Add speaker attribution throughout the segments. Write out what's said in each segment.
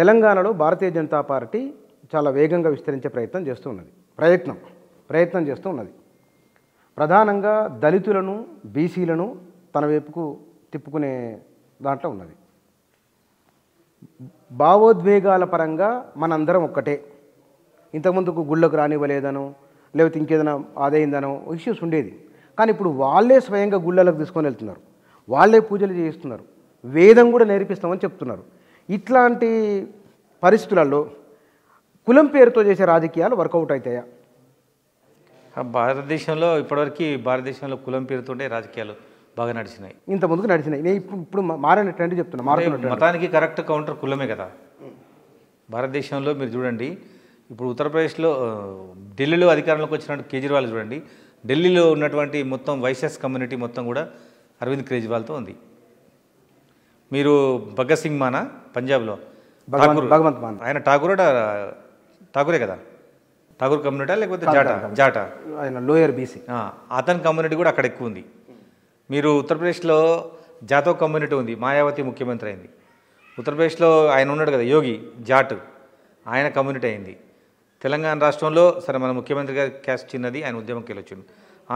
Speaker 1: తెలంగాణలో భారతీయ జనతా పార్టీ చాలా వేగంగా విస్తరించే ప్రయత్నం చేస్తూ ఉన్నది ప్రయత్నం ప్రయత్నం చేస్తూ ఉన్నది ప్రధానంగా దళితులను బీసీలను తన వైపుకు తిప్పుకునే దాంట్లో ఉన్నది భావోద్వేగాల పరంగా మనందరం ఒక్కటే ఇంతకుముందుకు గుళ్ళకు రానివ్వలేదనో లేకపోతే ఇంకేదైనా అదైందనో ఇష్యూస్ ఉండేది కానీ ఇప్పుడు వాళ్ళే స్వయంగా గుళ్ళలకు తీసుకొని వెళ్తున్నారు వాళ్ళే పూజలు చేయిస్తున్నారు వేదం కూడా నేర్పిస్తామని చెప్తున్నారు ఇట్లాంటి పరిస్థితులలో కులం పేరుతో చేసే రాజకీయాలు వర్కౌట్ అవుతాయా
Speaker 2: భారతదేశంలో ఇప్పటివరకు భారతదేశంలో కులం పేరుతోనే రాజకీయాలు బాగా నడిచినాయి
Speaker 1: ఇంత ముందుకు నడిచినాయి నేను ఇప్పుడు ఇప్పుడు ట్రెండ్ చెప్తున్నా మారే మతానికి
Speaker 2: కరెక్ట్ కౌంటర్ కులమే కదా భారతదేశంలో మీరు చూడండి ఇప్పుడు ఉత్తరప్రదేశ్లో ఢిల్లీలో అధికారంలోకి వచ్చినట్టు కేజ్రీవాల్ చూడండి ఢిల్లీలో ఉన్నటువంటి మొత్తం వైసెస్ కమ్యూనిటీ మొత్తం కూడా అరవింద్ కేజ్రీవాల్తో ఉంది మీరు భగత్ సింగ్ మానా పంజాబ్లో భగవంత్ మాన్ ఆయన ఠాగూర్ ఠాగూరే కదా ఠాగూర్ కమ్యూనిటీ లేకపోతే జాటా జాటా ఆయన లోయర్ బీసీ అతని కమ్యూనిటీ కూడా అక్కడ ఎక్కువ ఉంది మీరు ఉత్తరప్రదేశ్లో జాతో కమ్యూనిటీ ఉంది మాయావతి ముఖ్యమంత్రి అయింది ఉత్తరప్రదేశ్లో ఆయన ఉన్నాడు కదా యోగి జాట్ ఆయన కమ్యూనిటీ అయింది తెలంగాణ రాష్ట్రంలో సరే మన ముఖ్యమంత్రి గారి క్యాస్ట్ చిన్నది ఆయన ఉద్యమంకి వచ్చింది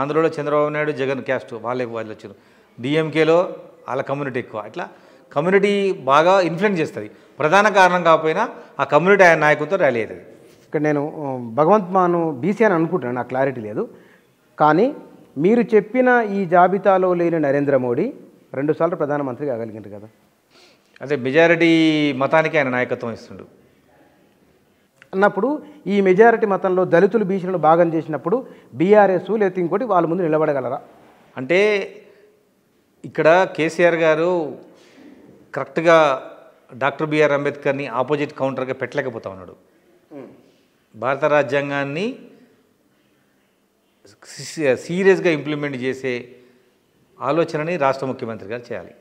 Speaker 2: ఆంధ్రలో చంద్రబాబు నాయుడు జగన్ క్యాస్ట్ వాళ్ళకి వాళ్ళు వచ్చారు డిఎంకేలో వాళ్ళ కమ్యూనిటీ ఎక్కువ అట్లా కమ్యూనిటీ బాగా ఇన్ఫ్లుయెన్స్ చేస్తుంది ప్రధాన కారణం కాకపోయినా ఆ కమ్యూనిటీ నాయకులతో ర్యాలీ అవుతుంది
Speaker 1: ఇక్కడ నేను భగవంత్ మాను బీసీ అని అనుకుంటున్నాను నాకు క్లారిటీ లేదు కానీ మీరు చెప్పిన ఈ జాబితాలో లేని నరేంద్ర మోడీ రెండుసార్లు ప్రధానమంత్రి కాగలిగింది కదా
Speaker 2: అదే మెజారిటీ మతానికి ఆయన నాయకత్వం ఇస్తుండు
Speaker 1: అన్నప్పుడు ఈ మెజారిటీ మతంలో దళితులు బీసీలను భాగం చేసినప్పుడు బీఆర్ఎస్ లేకపోతే ఇంకోటి వాళ్ళ ముందు నిలబడగలరా అంటే
Speaker 2: ఇక్కడ కేసీఆర్ గారు కరెక్ట్గా డాక్టర్ బిఆర్ అంబేద్కర్ని ఆపోజిట్ కౌంటర్గా పెట్టలేకపోతా ఉన్నాడు భారత రాజ్యాంగాన్ని సీరియస్గా ఇంప్లిమెంట్ చేసే ఆలోచనని రాష్ట్ర ముఖ్యమంత్రి గారు చేయాలి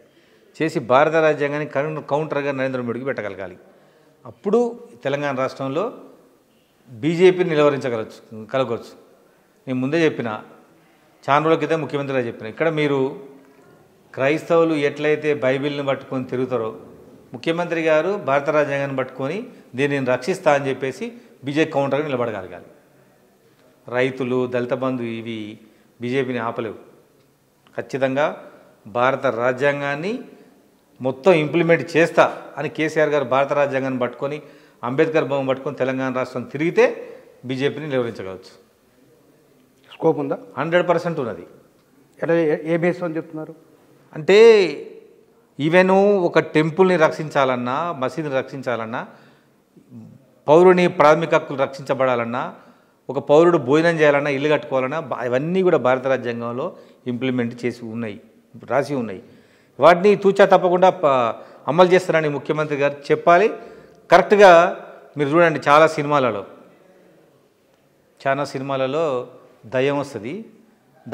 Speaker 2: చేసి భారత రాజ్యాంగాన్ని కౌంటర్గా నరేంద్ర మోడీకి పెట్టగలగాలి అప్పుడు తెలంగాణ రాష్ట్రంలో బీజేపీని నిలవరించగలచ్చు కలగవచ్చు నేను ముందే చెప్పిన చాలా రోజుల క్రితం ముఖ్యమంత్రి గారు చెప్పిన ఇక్కడ మీరు క్రైస్తవులు ఎట్లయితే బైబిల్ని పట్టుకొని తిరుగుతారో ముఖ్యమంత్రి గారు భారత రాజ్యాంగాన్ని పట్టుకొని దీనిని రక్షిస్తా అని చెప్పేసి బీజేపీ కౌంటర్గా నిలబడగలగాలి రైతులు దళిత బంధు ఇవి బీజేపీని ఆపలేవు ఖచ్చితంగా భారత రాజ్యాంగాన్ని మొత్తం ఇంప్లిమెంట్ చేస్తా అని కేసీఆర్ గారు భారత రాజ్యాంగాన్ని పట్టుకొని అంబేద్కర్ భవన్ పట్టుకొని తెలంగాణ రాష్ట్రం తిరిగితే బీజేపీని నిలవరించగలవచ్చు స్కోప్ ఉందా హండ్రెడ్ పర్సెంట్ ఉన్నది
Speaker 1: ఏ బేస్ అని చెప్తున్నారు
Speaker 2: అంటే ఈవెను ఒక టెంపుల్ని రక్షించాలన్నా మసీదుని రక్షించాలన్నా పౌరుని ప్రాథమిక హక్కులు రక్షించబడాలన్నా ఒక పౌరుడు భోజనం చేయాలన్నా ఇల్లు కట్టుకోవాలన్నా అవన్నీ కూడా భారత రాజ్యాంగంలో ఇంప్లిమెంట్ చేసి ఉన్నాయి రాసి ఉన్నాయి వాటిని తూచా తప్పకుండా అమలు చేస్తారని ముఖ్యమంత్రి గారు చెప్పాలి కరెక్ట్గా మీరు చూడండి చాలా సినిమాలలో చాలా సినిమాలలో దయం వస్తుంది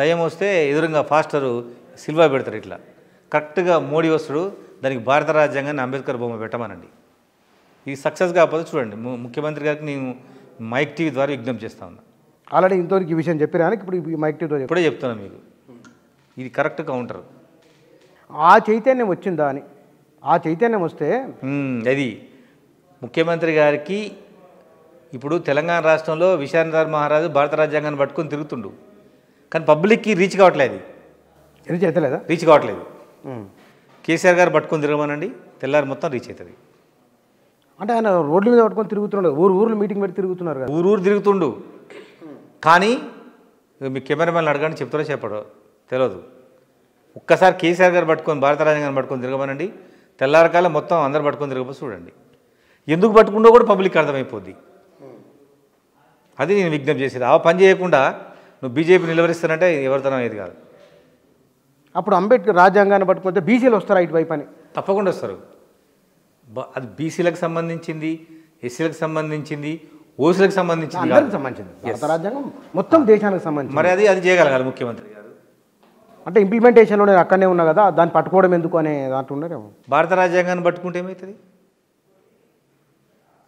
Speaker 2: దయం వస్తే ఎదురుగా ఫాస్టరు సిల్వా పెడతారు ఇట్లా కరెక్ట్గా మోడీ వస్తుడు దానికి భారత రాజ్యాంగాన్ని అంబేద్కర్ బొమ్మ పెట్టమనండి ఇది సక్సెస్ కాకపోతే చూడండి ముఖ్యమంత్రి గారికి నేను మైక్ టీవీ ద్వారా విజ్ఞప్తి చేస్తా ఉన్నా
Speaker 1: ఆల్రెడీ ఇంతవరకు ఈ విషయం చెప్పిరానికి ఇప్పుడు మైక్ టీవీ ఇప్పుడే
Speaker 2: చెప్తున్నాను మీకు ఇది కరెక్ట్ కౌంటర్
Speaker 1: ఆ చైతన్యం వచ్చిందా అని ఆ చైతన్యం వస్తే
Speaker 2: అది ముఖ్యమంత్రి గారికి ఇప్పుడు తెలంగాణ రాష్ట్రంలో విశాఖ మహారాజు భారత రాజ్యాంగాన్ని పట్టుకొని తిరుగుతుండు కానీ పబ్లిక్కి రీచ్ కావట్లేదు రీచ్ అవుతలేదా రీచ్ కావట్లేదు కేసీఆర్ గారు పట్టుకొని తిరగమనండి తెల్లారి మొత్తం రీచ్ అవుతుంది
Speaker 1: అంటే ఆయన రోడ్ల మీద పట్టుకొని తిరుగుతున్నాడు ఊరు ఊర్లు మీటింగ్ పెట్టి తిరుగుతున్నారు కదా ఊరు ఊరు తిరుగుతుండు
Speaker 2: కానీ మీ కెమెరామెన్ అడగండి చెప్తారో చెప్పడు తెలియదు ఒక్కసారి కేసీఆర్ గారు పట్టుకొని భారత రాజ్యాంగాన్ని పట్టుకొని తిరగమనండి తెల్లారకాల మొత్తం అందరు పట్టుకొని తిరగబో చూడండి ఎందుకు పట్టుకుండో కూడా పబ్లిక్ అర్థమైపోద్ది అది నేను విజ్ఞప్తి చేసేది ఆ పని చేయకుండా నువ్వు బీజేపీ నిలవరిస్తానంటే ఎవరితనం అయ్యేది కాదు
Speaker 1: అప్పుడు అంబేద్కర్ రాజ్యాంగాన్ని పట్టుకుంటే బీసీలు వస్తారు వైపు అని
Speaker 2: తప్పకుండా వస్తారు అది బీసీలకు సంబంధించింది ఎస్సీలకు సంబంధించింది ఓసీలకు సంబంధించింది సంబంధించింది
Speaker 1: రాజ్యాంగం మొత్తం దేశానికి సంబంధించి మరి అది అది చేయగలగాలి
Speaker 2: ముఖ్యమంత్రి గారు
Speaker 1: అంటే ఇంప్లిమెంటేషన్లో నేను అక్కడనే ఉన్నా కదా దాన్ని పట్టుకోవడం ఎందుకు అనే దాంట్లో ఉన్నారేమో
Speaker 2: భారత రాజ్యాంగాన్ని పట్టుకుంటే ఏమవుతుంది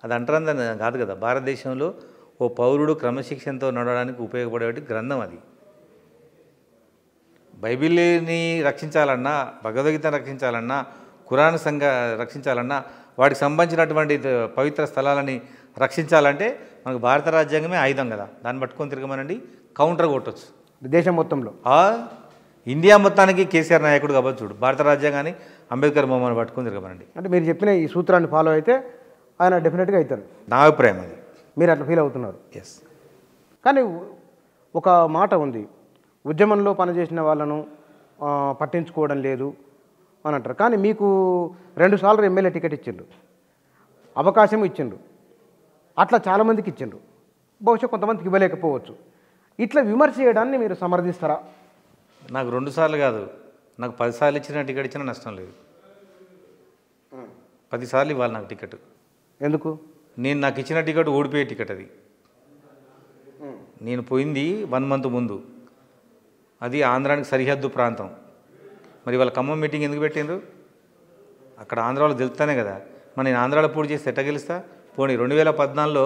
Speaker 2: అది అంటారందని కాదు కదా భారతదేశంలో ఓ పౌరుడు క్రమశిక్షణతో నడవడానికి ఉపయోగపడేటి గ్రంథం అది బైబిల్ని రక్షించాలన్నా భగవద్గీతను రక్షించాలన్నా కురాన్ సంఘ రక్షించాలన్నా వాటికి సంబంధించినటువంటి పవిత్ర స్థలాలని రక్షించాలంటే మనకు భారత రాజ్యాంగమే ఆయుధం కదా దాన్ని పట్టుకొని తిరగమనండి కౌంటర్ కొట్టచ్చు దేశం మొత్తంలో ఇండియా మొత్తానికి కేసీఆర్ నాయకుడు కావచ్చు చూడు భారత రాజ్యాంగాన్ని అంబేద్కర్ బొమ్మను పట్టుకొని తిరగమనండి
Speaker 1: అంటే మీరు చెప్పిన ఈ సూత్రాన్ని ఫాలో అయితే ఆయన డెఫినెట్గా అవుతారు
Speaker 2: నా అభిప్రాయం అది
Speaker 1: మీరు అట్లా ఫీల్ అవుతున్నారు ఎస్ కానీ ఒక మాట ఉంది ఉద్యమంలో పనిచేసిన వాళ్ళను పట్టించుకోవడం లేదు అని అంటారు కానీ మీకు రెండు సార్లు ఎమ్మెల్యే టికెట్ ఇచ్చిండ్రు అవకాశం ఇచ్చిండ్రు అట్లా చాలామందికి ఇచ్చిండ్రు బహుశా కొంతమందికి ఇవ్వలేకపోవచ్చు ఇట్లా విమర్శ చేయడాన్ని మీరు సమర్థిస్తారా
Speaker 2: నాకు రెండుసార్లు కాదు నాకు పదిసార్లు ఇచ్చిన టికెట్ ఇచ్చినా నష్టం లేదు పదిసార్లు ఇవ్వాలి నాకు టికెట్ ఎందుకు నేను నాకు ఇచ్చిన టికెట్ ఓడిపోయే టికెట్ అది నేను పోయింది వన్ మంత్ ముందు అది ఆంధ్రానికి సరిహద్దు ప్రాంతం మరి వాళ్ళ ఖమ్మం మీటింగ్ ఎందుకు పెట్టిండ్రు అక్కడ ఆంధ్రాలో గెలుస్తానే కదా మరి నేను ఆంధ్రాలో పూర్తి చేసి ఎట్ట గెలుస్తా పోనీ రెండు వేల పద్నాలుగులో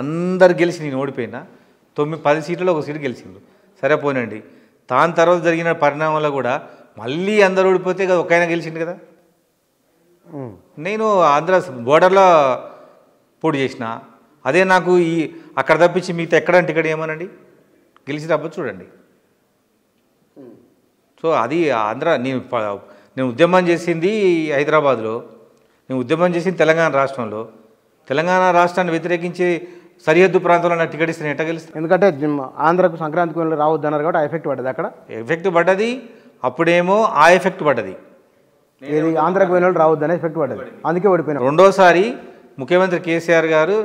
Speaker 2: అందరు గెలిచి నేను ఓడిపోయినా తొమ్మిది పది సీట్లలో ఒక సీటు గెలిచిండ్రు సరే పోనండి తాను తర్వాత జరిగిన పరిణామంలో కూడా మళ్ళీ అందరు ఓడిపోతే కదా ఒకైనా గెలిచిండు కదా నేను ఆంధ్ర బోర్డర్లో పోటీ చేసిన అదే నాకు ఈ అక్కడ తప్పించి మిగతా ఎక్కడ టికెట్ ఏమనండి గెలిచి తప్ప చూడండి సో అది ఆంధ్ర నేను నేను ఉద్యమం చేసింది హైదరాబాద్లో నేను ఉద్యమం చేసింది తెలంగాణ రాష్ట్రంలో తెలంగాణ రాష్ట్రాన్ని వ్యతిరేకించి సరిహద్దు ప్రాంతంలో నా టికెట్ ఇస్తే ఎట్లా గెలుస్తాను ఎందుకంటే ఆంధ్రకు సంక్రాంతికి రావద్దు అన్నారు కాబట్టి ఆ ఎఫెక్ట్ పడ్డది అక్కడ ఎఫెక్ట్ పడ్డది అప్పుడేమో ఆ ఎఫెక్ట్ పడ్డది
Speaker 1: ఇది ఆంధ్రకు వెళ్ళి రావద్దు అనే ఎఫెక్ట్ పడ్డది అందుకే ఓడిపోయిన
Speaker 2: రెండోసారి ముఖ్యమంత్రి కేసీఆర్ గారు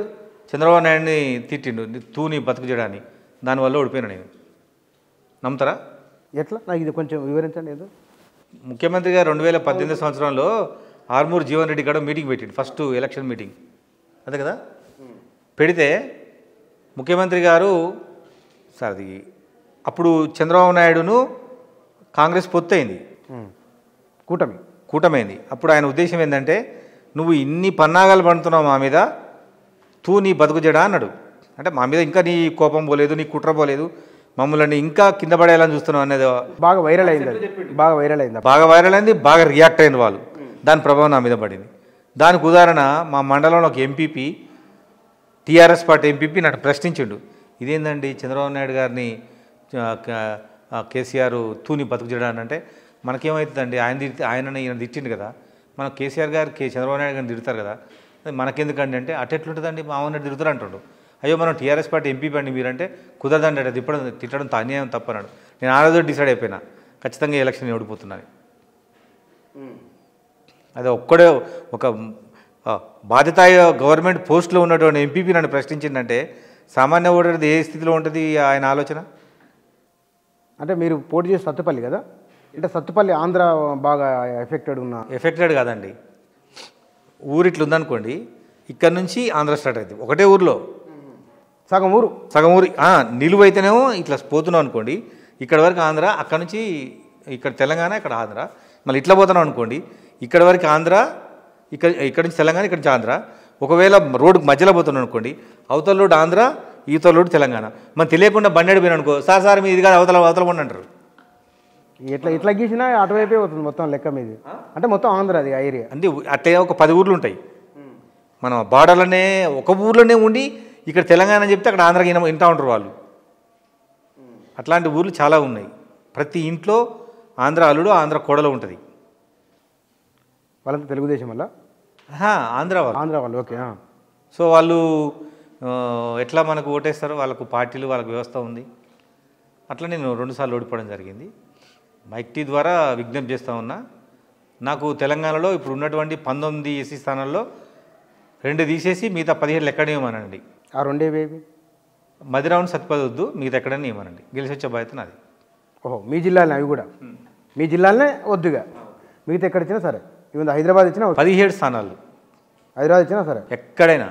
Speaker 2: చంద్రబాబు నాయుడిని తిట్టిండు తూని బతుకు చేయడాన్ని దానివల్ల ఓడిపోయినా నేను నమ్ముతారా
Speaker 1: ఎట్లా నాకు ఇది కొంచెం వివరించండి ఏదో
Speaker 2: ముఖ్యమంత్రి గారు రెండు వేల పద్దెనిమిది సంవత్సరంలో ఆర్మూర్ జీవన్ రెడ్డి గడ మీటింగ్ పెట్టింది ఫస్ట్ ఎలక్షన్ మీటింగ్ అదే కదా పెడితే ముఖ్యమంత్రి గారు సార్ అది అప్పుడు చంద్రబాబు నాయుడును కాంగ్రెస్ పొత్తు అయింది కూటమి కూటమైంది అప్పుడు ఆయన ఉద్దేశం ఏంటంటే నువ్వు ఇన్ని పన్నాగాలు పడుతున్నావు మా మీద తూ నీ బతుకు జడా అన్నాడు అంటే మా మీద ఇంకా నీ కోపం పోలేదు నీ కుట్ర పోలేదు మమ్మల్ని ఇంకా కింద పడేలా చూస్తున్నాం అనేది బాగా వైరల్ అయింది బాగా వైరల్ అయింది బాగా వైరల్ అయింది బాగా రియాక్ట్ అయింది వాళ్ళు దాని ప్రభావం నా మీద పడింది దానికి ఉదాహరణ మా మండలంలో ఒక ఎంపీపీ టీఆర్ఎస్ పార్టీ ఎంపీపీ నన్ను ప్రశ్నించిండు ఇదేందండి చంద్రబాబు నాయుడు గారిని కేసీఆర్ తూని బతుకు చేయడాన్ని అంటే మనకేమవుతుందండి ఆయన తిడితే ఆయన ఈయన తిట్టిండు కదా మనం కేసీఆర్ గారు చంద్రబాబు నాయుడు గారిని తిడతారు కదా మనకెందుకండి అంటే మా మామూలు తిడుతారు అంటుండు అయ్యో మనం టీఆర్ఎస్ పార్టీ ఎంపీ పండి మీరంటే కుదరదండి అది తిప్పడం తిట్టడం తానే తప్పన్నాడు నేను ఆ రోజు డిసైడ్ అయిపోయినా ఖచ్చితంగా ఎలక్షన్ ఓడిపోతున్నాను అది ఒక్కడే ఒక బాధ్యత గవర్నమెంట్ పోస్ట్లో ఉన్నటువంటి ఎంపీపీ నన్ను ప్రశ్నించిందంటే సామాన్య ఓటర్ ఏ స్థితిలో ఉంటుంది ఆయన ఆలోచన
Speaker 1: అంటే మీరు పోటీ చేసి సత్తుపల్లి కదా అంటే సత్తుపల్లి ఆంధ్ర బాగా ఎఫెక్టెడ్ ఉన్న
Speaker 2: ఎఫెక్టెడ్ కాదండి ఊరు ఉందనుకోండి ఇక్కడ నుంచి ఆంధ్ర స్టార్ట్ అవుతుంది ఒకటే ఊర్లో సగం ఊరు సగం ఊరి నిలువైతేనేమో ఇట్లా పోతున్నాం అనుకోండి ఇక్కడ వరకు ఆంధ్ర అక్కడ నుంచి ఇక్కడ తెలంగాణ ఇక్కడ ఆంధ్ర మళ్ళీ ఇట్లా పోతున్నాం అనుకోండి ఇక్కడ వరకు ఆంధ్ర ఇక్కడ ఇక్కడ నుంచి తెలంగాణ ఇక్కడ నుంచి ఆంధ్ర ఒకవేళ రోడ్డు మధ్యలో పోతున్నాం అనుకోండి అవతల రోడ్డు ఆంధ్ర ఈతల రోడ్డు తెలంగాణ మనం తెలియకుండా బండి అడిపోయిన అనుకో సార్ సార్ ఇది కాదు అవతల అవతల పండు అంటారు
Speaker 1: ఎట్లా ఎట్లా గీసినా అటువైపే పోతుంది మొత్తం లెక్క మీది అంటే మొత్తం ఆంధ్ర అది ఏరియా అంటే అట్లే ఒక పది ఊర్లు ఉంటాయి
Speaker 2: మనం బార్డర్లోనే ఒక ఊర్లోనే ఉండి ఇక్కడ తెలంగాణ చెప్తే అక్కడ ఆంధ్రకి వింటూ ఉంటారు వాళ్ళు అట్లాంటి ఊర్లు చాలా ఉన్నాయి ప్రతి ఇంట్లో ఆంధ్ర అల్లుడు ఆంధ్ర కోడలో ఉంటుంది
Speaker 1: వాళ్ళంతా తెలుగుదేశం వల్ల ఆంధ్ర వాళ్ళు ఆంధ్ర వాళ్ళు ఓకే
Speaker 2: సో వాళ్ళు ఎట్లా మనకు ఓటేస్తారు వాళ్ళకు పార్టీలు వాళ్ళకు వ్యవస్థ ఉంది అట్లా నేను రెండుసార్లు ఓడిపోవడం జరిగింది మైక్ టీ ద్వారా విజ్ఞప్తి చేస్తూ ఉన్నా నాకు తెలంగాణలో ఇప్పుడు ఉన్నటువంటి పంతొమ్మిది ఎస్సీ స్థానాల్లో రెండు తీసేసి మిగతా పదిహేడు లెక్కడేమనండి
Speaker 1: ఆ రెండేవేవి
Speaker 2: మదిరావును సత్పద వద్దు మీకు ఎక్కడైనా ఇవ్వనండి గెలిచి వచ్చే బాధ్యత నాది
Speaker 1: ఓహో మీ జిల్లాలనే అవి కూడా మీ జిల్లాలనే వద్దుగా మిగతా ఎక్కడ ఇచ్చినా సరే ఇవన్న హైదరాబాద్ ఇచ్చినా పదిహేడు స్థానాలు హైదరాబాద్ ఇచ్చినా సరే ఎక్కడైనా